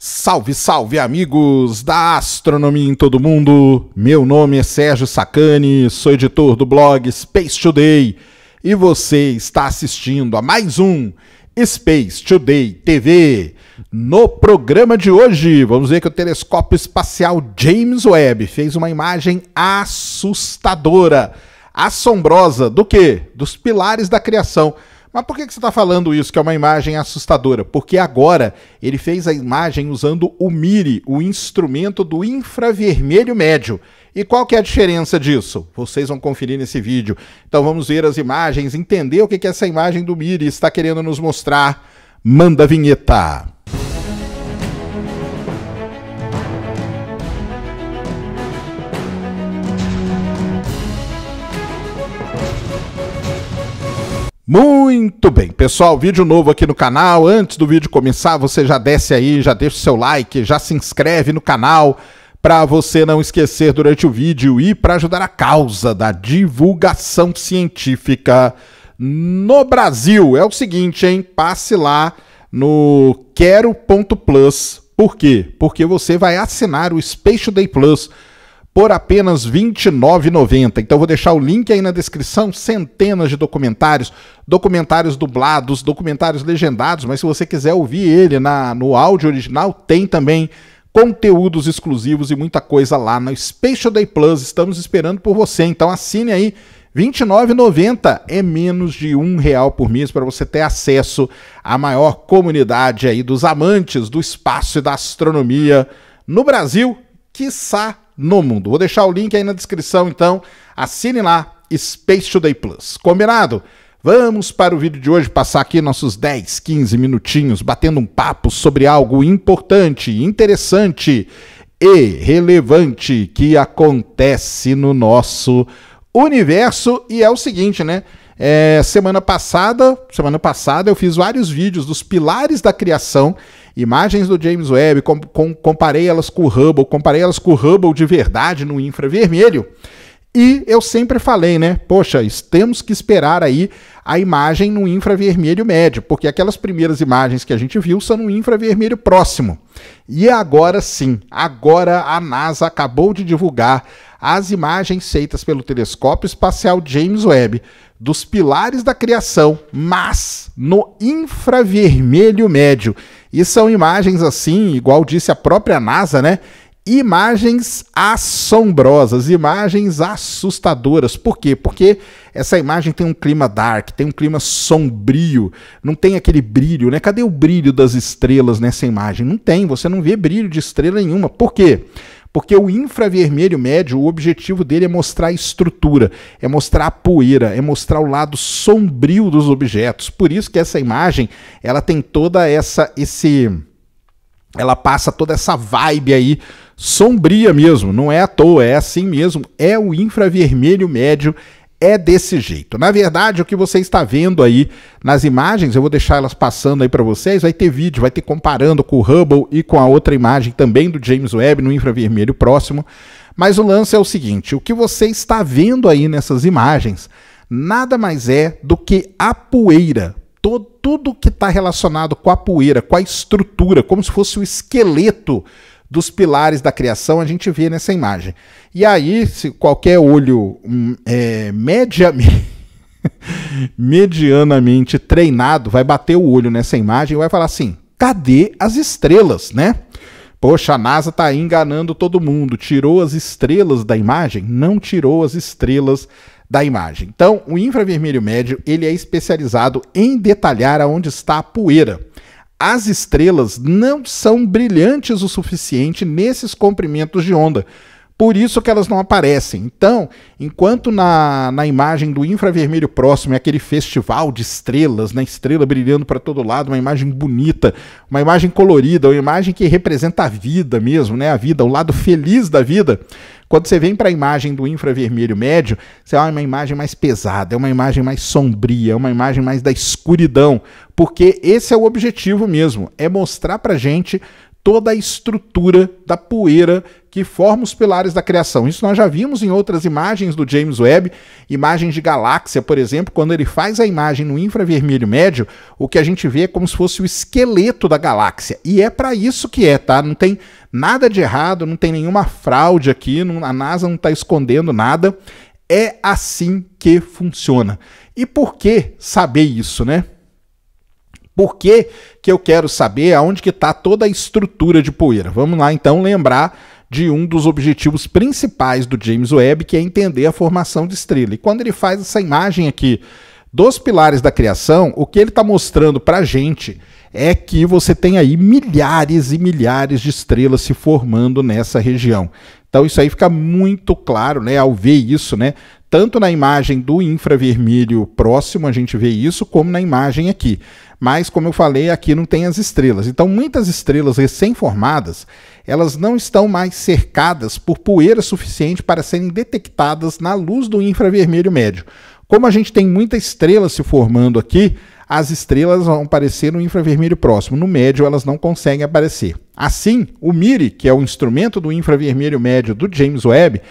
Salve, salve amigos da astronomia em todo mundo. Meu nome é Sérgio Sacani, sou editor do blog Space Today e você está assistindo a mais um Space Today TV. No programa de hoje, vamos ver que o telescópio espacial James Webb fez uma imagem assustadora, assombrosa do que? Dos pilares da criação mas por que, você está falando isso, que é uma imagem assustadora? Porque agora ele fez a imagem usando o MIRI, o instrumento do infravermelho médio. E qual que é a diferença disso? Vocês vão conferir nesse vídeo. Então vamos ver as imagens, entender o que, que essa imagem do MIRI está querendo nos mostrar. Manda a vinheta! Muito bem, pessoal, vídeo novo aqui no canal. Antes do vídeo começar, você já desce aí, já deixa o seu like, já se inscreve no canal para você não esquecer durante o vídeo e para ajudar a causa da divulgação científica no Brasil. É o seguinte, hein? Passe lá no quero.plus. Por quê? Porque você vai assinar o Space Day Plus por apenas R$ 29,90. Então vou deixar o link aí na descrição, centenas de documentários, documentários dublados, documentários legendados, mas se você quiser ouvir ele na, no áudio original, tem também conteúdos exclusivos e muita coisa lá no Space Day Plus. Estamos esperando por você, então assine aí. R$ 29,90 é menos de um real por mês para você ter acesso à maior comunidade aí dos amantes do espaço e da astronomia no Brasil, quiçá no mundo. Vou deixar o link aí na descrição, então assine lá Space Today Plus. Combinado? Vamos para o vídeo de hoje passar aqui nossos 10, 15 minutinhos batendo um papo sobre algo importante, interessante e relevante que acontece no nosso universo e é o seguinte, né? É, semana passada, semana passada eu fiz vários vídeos dos pilares da criação, imagens do James Webb, com, com, comparei elas com o Hubble, comparei elas com o Hubble de verdade no infravermelho. E eu sempre falei, né? Poxa, temos que esperar aí a imagem no infravermelho médio, porque aquelas primeiras imagens que a gente viu são no infravermelho próximo. E agora sim, agora a NASA acabou de divulgar as imagens feitas pelo telescópio espacial James Webb dos pilares da criação, mas no infravermelho médio. E são imagens assim, igual disse a própria NASA, né? Imagens assombrosas, imagens assustadoras. Por quê? Porque essa imagem tem um clima dark, tem um clima sombrio, não tem aquele brilho, né? Cadê o brilho das estrelas nessa imagem? Não tem, você não vê brilho de estrela nenhuma. Por quê? Porque o infravermelho médio, o objetivo dele é mostrar a estrutura, é mostrar a poeira, é mostrar o lado sombrio dos objetos. Por isso que essa imagem, ela tem toda essa esse ela passa toda essa vibe aí sombria mesmo, não é à toa, é assim mesmo, é o infravermelho médio é desse jeito. Na verdade, o que você está vendo aí nas imagens, eu vou deixar elas passando aí para vocês, vai ter vídeo, vai ter comparando com o Hubble e com a outra imagem também do James Webb no infravermelho próximo. Mas o lance é o seguinte, o que você está vendo aí nessas imagens nada mais é do que a poeira. tudo que está relacionado com a poeira, com a estrutura, como se fosse o esqueleto dos pilares da criação, a gente vê nessa imagem. E aí, se qualquer olho hum, é, média, medianamente treinado vai bater o olho nessa imagem e vai falar assim: cadê as estrelas, né? Poxa, a NASA está enganando todo mundo. Tirou as estrelas da imagem? Não tirou as estrelas da imagem. Então, o infravermelho médio ele é especializado em detalhar aonde está a poeira as estrelas não são brilhantes o suficiente nesses comprimentos de onda por isso que elas não aparecem. Então, enquanto na, na imagem do infravermelho próximo é aquele festival de estrelas, né? estrela brilhando para todo lado, uma imagem bonita, uma imagem colorida, uma imagem que representa a vida mesmo, né? a vida, o lado feliz da vida. Quando você vem para a imagem do infravermelho médio, você é uma imagem mais pesada, é uma imagem mais sombria, é uma imagem mais da escuridão, porque esse é o objetivo mesmo, é mostrar para gente toda a estrutura da poeira que forma os pilares da criação. Isso nós já vimos em outras imagens do James Webb, imagens de galáxia, por exemplo, quando ele faz a imagem no infravermelho médio, o que a gente vê é como se fosse o esqueleto da galáxia. E é para isso que é, tá? Não tem nada de errado, não tem nenhuma fraude aqui, não, a NASA não está escondendo nada. É assim que funciona. E por que saber isso, né? Por que, que eu quero saber aonde que está toda a estrutura de poeira? Vamos lá então lembrar de um dos objetivos principais do James Webb, que é entender a formação de estrela. E quando ele faz essa imagem aqui dos pilares da criação, o que ele está mostrando para a gente é que você tem aí milhares e milhares de estrelas se formando nessa região. Então isso aí fica muito claro, né, ao ver isso, né, tanto na imagem do infravermelho próximo, a gente vê isso, como na imagem aqui. Mas, como eu falei, aqui não tem as estrelas. Então, muitas estrelas recém-formadas, elas não estão mais cercadas por poeira suficiente para serem detectadas na luz do infravermelho médio. Como a gente tem muita estrela se formando aqui, as estrelas vão aparecer no infravermelho próximo. No médio, elas não conseguem aparecer. Assim, o MIRI, que é o instrumento do infravermelho médio do James Webb,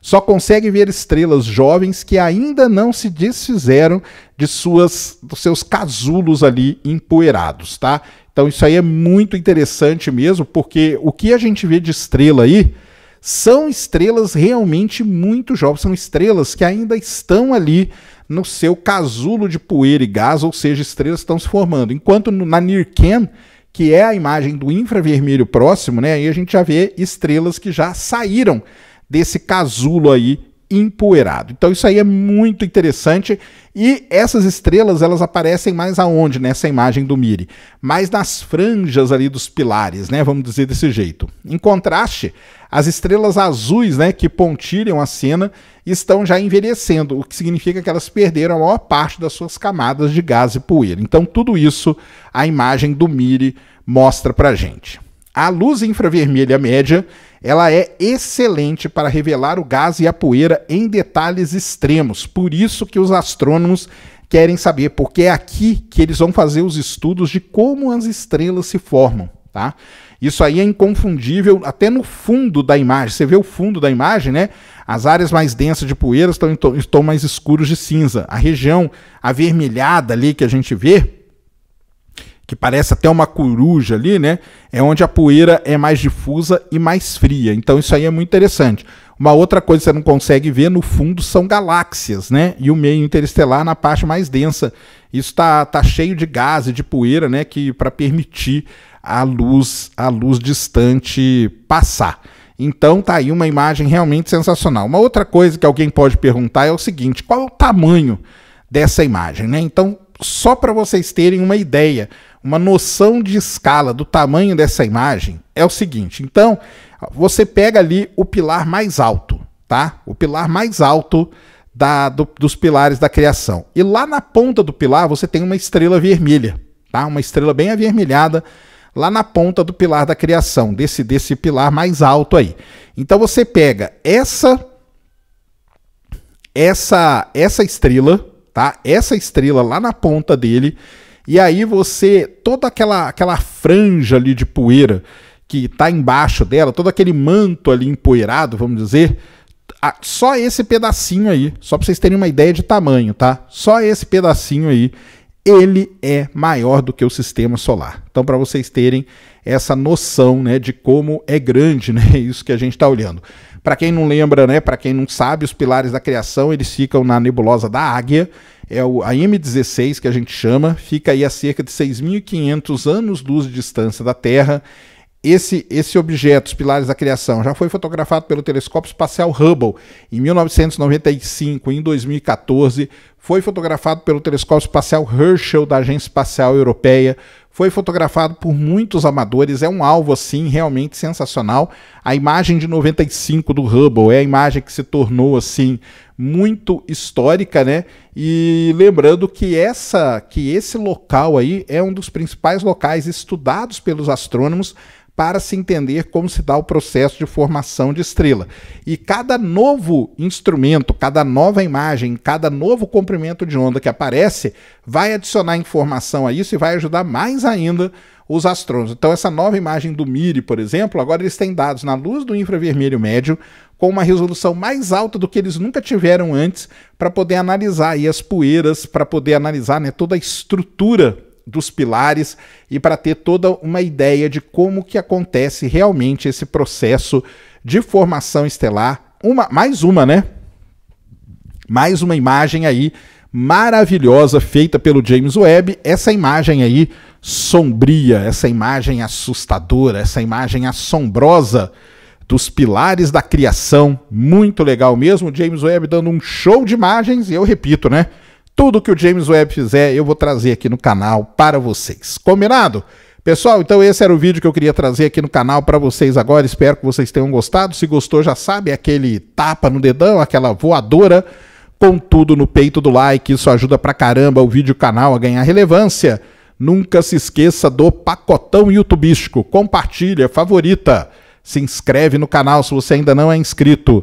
só consegue ver estrelas jovens que ainda não se desfizeram de suas, dos seus casulos ali empoeirados, tá? Então isso aí é muito interessante mesmo, porque o que a gente vê de estrela aí são estrelas realmente muito jovens, são estrelas que ainda estão ali no seu casulo de poeira e gás, ou seja, estrelas estão se formando. Enquanto no, na Nirken, que é a imagem do infravermelho próximo, né, aí a gente já vê estrelas que já saíram desse casulo aí empoeirado. Então isso aí é muito interessante e essas estrelas elas aparecem mais aonde nessa imagem do Miri, mais nas franjas ali dos pilares, né? Vamos dizer desse jeito. Em contraste, as estrelas azuis, né, que pontilham a cena, estão já envelhecendo, o que significa que elas perderam a maior parte das suas camadas de gás e poeira. Então tudo isso a imagem do Miri mostra pra gente. A luz infravermelha média ela é excelente para revelar o gás e a poeira em detalhes extremos. Por isso que os astrônomos querem saber, porque é aqui que eles vão fazer os estudos de como as estrelas se formam, tá? Isso aí é inconfundível até no fundo da imagem. Você vê o fundo da imagem, né? As áreas mais densas de poeira estão em, mais escuros de cinza. A região avermelhada ali que a gente vê que parece até uma coruja ali, né? É onde a poeira é mais difusa e mais fria. Então isso aí é muito interessante. Uma outra coisa que você não consegue ver no fundo são galáxias, né? E o meio interestelar na parte mais densa. Isso está tá cheio de gás e de poeira, né? Que para permitir a luz a luz distante passar. Então tá aí uma imagem realmente sensacional. Uma outra coisa que alguém pode perguntar é o seguinte: qual é o tamanho dessa imagem, né? Então só para vocês terem uma ideia, uma noção de escala do tamanho dessa imagem é o seguinte. Então, você pega ali o pilar mais alto, tá? O pilar mais alto da, do, dos pilares da criação. E lá na ponta do pilar você tem uma estrela vermelha, tá? Uma estrela bem avermelhada lá na ponta do pilar da criação, desse desse pilar mais alto aí. Então você pega essa essa essa estrela, tá? Essa estrela lá na ponta dele e aí você, toda aquela, aquela franja ali de poeira que está embaixo dela, todo aquele manto ali empoeirado, vamos dizer, só esse pedacinho aí, só para vocês terem uma ideia de tamanho, tá? Só esse pedacinho aí, ele é maior do que o sistema solar. Então, para vocês terem essa noção, né, de como é grande, né, isso que a gente está olhando. Para quem não lembra, né, para quem não sabe, os pilares da criação eles ficam na nebulosa da Águia é o, a M16 que a gente chama, fica aí a cerca de 6.500 anos-luz de distância da Terra. Esse, esse objeto, os pilares da criação, já foi fotografado pelo telescópio espacial Hubble em 1995 e em 2014, foi fotografado pelo telescópio espacial Herschel da Agência Espacial Europeia, foi fotografado por muitos amadores, é um alvo assim realmente sensacional. A imagem de 95 do Hubble é a imagem que se tornou assim muito histórica, né? E lembrando que essa que esse local aí é um dos principais locais estudados pelos astrônomos para se entender como se dá o processo de formação de estrela. E cada novo instrumento, cada nova imagem, cada novo comprimento de onda que aparece, vai adicionar informação a isso e vai ajudar mais ainda os astrônomos. Então, essa nova imagem do MIRI, por exemplo, agora eles têm dados na luz do infravermelho médio com uma resolução mais alta do que eles nunca tiveram antes para poder analisar as poeiras, para poder analisar né, toda a estrutura dos pilares e para ter toda uma ideia de como que acontece realmente esse processo de formação estelar. Uma, mais uma, né? Mais uma imagem aí maravilhosa feita pelo James Webb, essa imagem aí sombria, essa imagem assustadora, essa imagem assombrosa dos pilares da criação, muito legal mesmo, James Webb dando um show de imagens e eu repito, né? Tudo que o James Webb fizer, eu vou trazer aqui no canal para vocês. Combinado? Pessoal, então esse era o vídeo que eu queria trazer aqui no canal para vocês agora. Espero que vocês tenham gostado. Se gostou, já sabe, aquele tapa no dedão, aquela voadora com tudo no peito do like. Isso ajuda pra caramba o vídeo canal a ganhar relevância. Nunca se esqueça do pacotão youtubístico. Compartilha, favorita, se inscreve no canal se você ainda não é inscrito.